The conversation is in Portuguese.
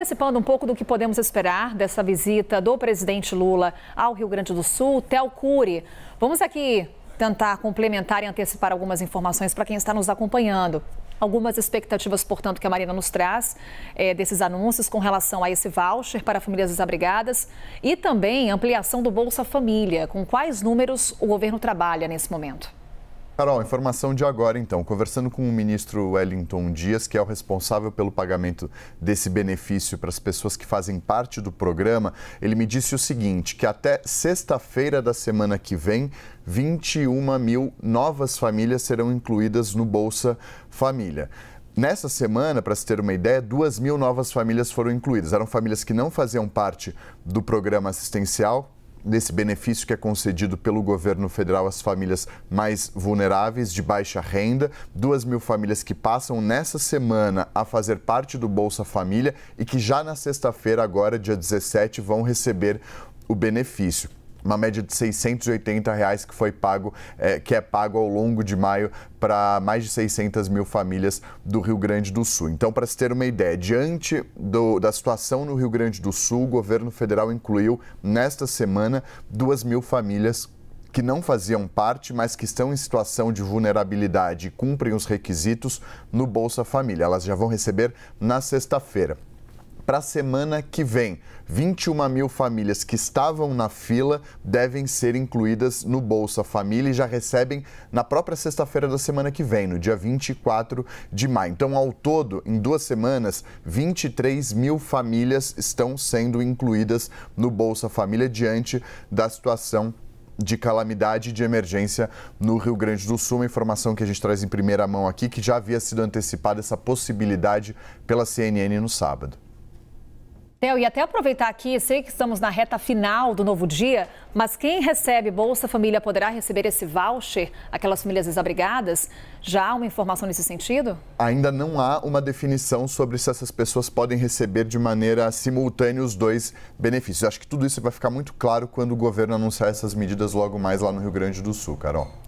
Participando um pouco do que podemos esperar dessa visita do presidente Lula ao Rio Grande do Sul, Tel Cury. Vamos aqui tentar complementar e antecipar algumas informações para quem está nos acompanhando. Algumas expectativas, portanto, que a Marina nos traz é, desses anúncios com relação a esse voucher para famílias desabrigadas e também ampliação do Bolsa Família. Com quais números o governo trabalha nesse momento? Carol, informação de agora então. Conversando com o ministro Wellington Dias, que é o responsável pelo pagamento desse benefício para as pessoas que fazem parte do programa, ele me disse o seguinte: que até sexta-feira da semana que vem, 21 mil novas famílias serão incluídas no Bolsa Família. Nessa semana, para se ter uma ideia, 2 mil novas famílias foram incluídas. Eram famílias que não faziam parte do programa assistencial, desse benefício que é concedido pelo governo federal às famílias mais vulneráveis, de baixa renda. Duas mil famílias que passam nessa semana a fazer parte do Bolsa Família e que já na sexta-feira, agora dia 17, vão receber o benefício uma média de 680 reais que foi pago, é, que é pago ao longo de maio para mais de 600 mil famílias do Rio Grande do Sul. Então, para se ter uma ideia, diante do, da situação no Rio Grande do Sul, o governo federal incluiu nesta semana 2 mil famílias que não faziam parte, mas que estão em situação de vulnerabilidade e cumprem os requisitos no Bolsa Família. Elas já vão receber na sexta-feira para a semana que vem. 21 mil famílias que estavam na fila devem ser incluídas no Bolsa Família e já recebem na própria sexta-feira da semana que vem, no dia 24 de maio. Então, ao todo, em duas semanas, 23 mil famílias estão sendo incluídas no Bolsa Família diante da situação de calamidade de emergência no Rio Grande do Sul. Uma informação que a gente traz em primeira mão aqui, que já havia sido antecipada essa possibilidade pela CNN no sábado. Theo, e até aproveitar aqui, sei que estamos na reta final do novo dia, mas quem recebe Bolsa Família poderá receber esse voucher, aquelas famílias desabrigadas? Já há uma informação nesse sentido? Ainda não há uma definição sobre se essas pessoas podem receber de maneira simultânea os dois benefícios. Eu acho que tudo isso vai ficar muito claro quando o governo anunciar essas medidas logo mais lá no Rio Grande do Sul, Carol.